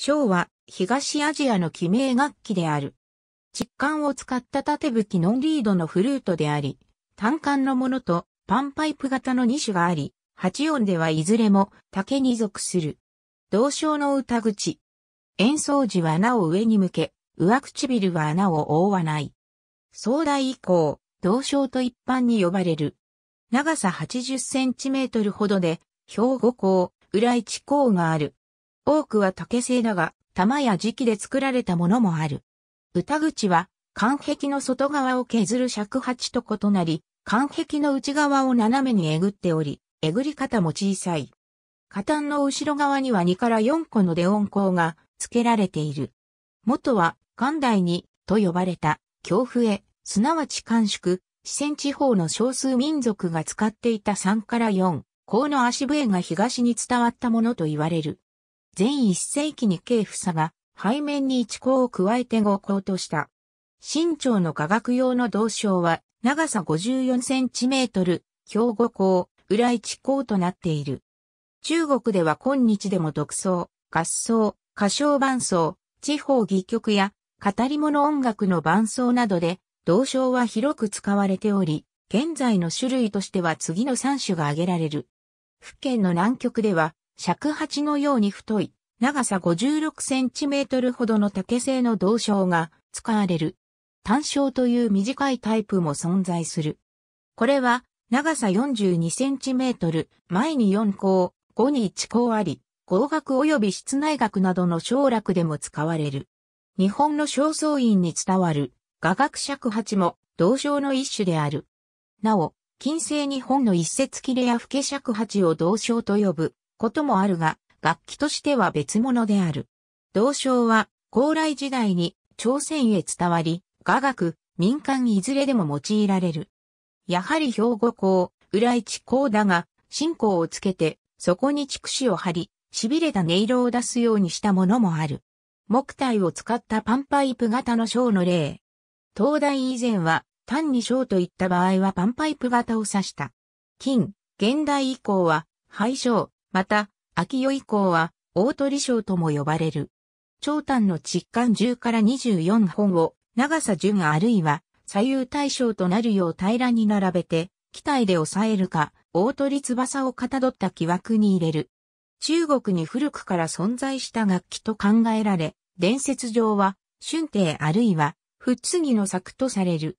章は東アジアの記名楽器である。実管を使った縦吹きノンリードのフルートであり、単管のものとパンパイプ型の2種があり、八音ではいずれも竹に属する。同章の歌口。演奏時は穴を上に向け、上唇は穴を覆わない。壮大以降、同章と一般に呼ばれる。長さ80センチメートルほどで、兵庫港、浦市港がある。多くは竹製だが、玉や磁器で作られたものもある。歌口は、間壁の外側を削る尺八と異なり、間壁の内側を斜めにえぐっており、えぐり方も小さい。下端の後ろ側には2から4個のデ音孔が付けられている。元は、関大に、と呼ばれた、京笛、すなわち寒縮、四川地方の少数民族が使っていた3から4、甲の足笛が東に伝わったものと言われる。全一世紀に軽房が背面に一項を加えて五項とした。新朝の科学用の同章は長さ54センチメートル、兵庫校、裏一項となっている。中国では今日でも独奏、合奏、歌唱伴奏、地方戯曲や語り物音楽の伴奏などで、同章は広く使われており、現在の種類としては次の3種が挙げられる。府県の南極では、尺八のように太い、長さ56センチメートルほどの竹製の銅章が使われる。単章という短いタイプも存在する。これは、長さ42センチメートル、前に4項、後に1項あり、合学及び室内学などの省楽でも使われる。日本の正倉院に伝わる、雅楽尺八も、銅章の一種である。なお、近世日本の一節切れや吹け尺八を銅章と呼ぶ、こともあるが、楽器としては別物である。銅章は、高麗時代に朝鮮へ伝わり、雅楽、民間いずれでも用いられる。やはり兵庫校、浦市校だが、信仰をつけて、そこに畜子を張り、痺れた音色を出すようにしたものもある。木体を使ったパンパイプ型の章の例。東大以前は、単に章といった場合はパンパイプ型を指した。近、現代以降は、廃章、また、秋代以降は、大鳥賞とも呼ばれる。長短の疾患10から24本を、長さ10あるいは、左右対称となるよう平らに並べて、機体で抑えるか、大鳥翼をかたどった木枠に入れる。中国に古くから存在した楽器と考えられ、伝説上は、春帝あるいは、つぎの作とされる。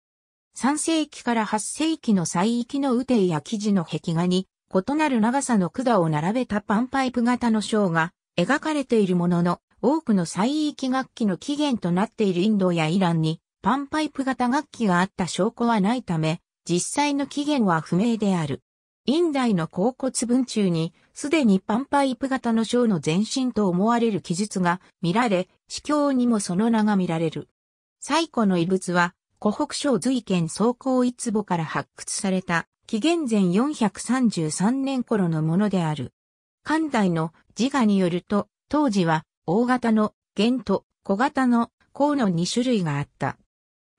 3世紀から8世紀の西域の雨帝や記事の壁画に、異なる長さの管を並べたパンパイプ型の章が描かれているものの、多くの西域楽器の起源となっているインドやイランにパンパイプ型楽器があった証拠はないため、実際の起源は不明である。インダイの甲骨文中に、すでにパンパイプ型の章の前身と思われる記述が見られ、司教にもその名が見られる。最古の遺物は、湖北省随県総行一墓から発掘された紀元前433年頃のものである。漢代の自我によると、当時は大型の弦と小型の項の2種類があった。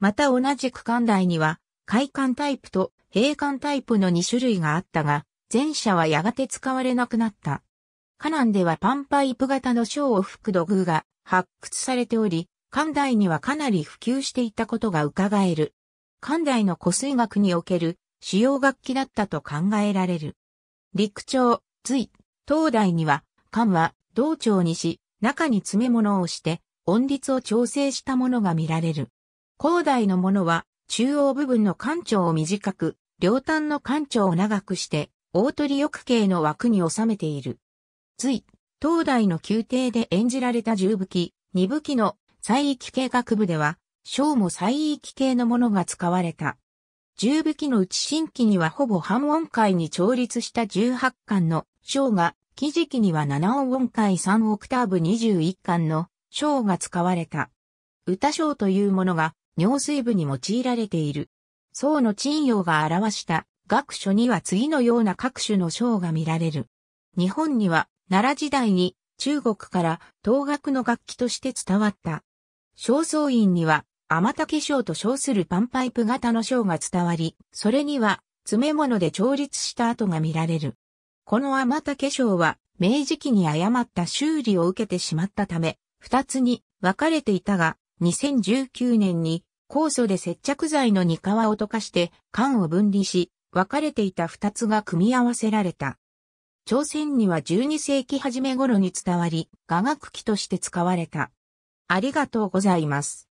また同じく漢代には、開管タイプと閉管タイプの2種類があったが、前者はやがて使われなくなった。カナンではパンパイプ型の小を吹く土偶が発掘されており、漢代にはかなり普及していたことが伺える。漢代の古水学における主要楽器だったと考えられる。陸長、隋、東大には、漢は、道長にし、中に詰め物をして、音律を調整したものが見られる。広大のものは、中央部分の艦長を短く、両端の艦長を長くして、大鳥翼形の枠に収めている。隋、東大の宮廷で演じられた十武器、二武器の西域系楽部では、章も西域系のものが使われた。十武器のうち新規にはほぼ半音階に調律した18巻の章が、記事記には7音階3オクターブ21巻の章が使われた。歌章というものが尿水部に用いられている。宋の陳陽が表した学書には次のような各種の章が見られる。日本には奈良時代に中国から東学の楽器として伝わった。正倉院には甘竹章と称するパンパイプ型の章が伝わり、それには詰め物で調律した跡が見られる。この甘竹章は明治期に誤った修理を受けてしまったため、二つに分かれていたが、2019年に酵素で接着剤の二皮を溶かして缶を分離し、分かれていた二つが組み合わせられた。朝鮮には12世紀初め頃に伝わり、雅楽器として使われた。ありがとうございます。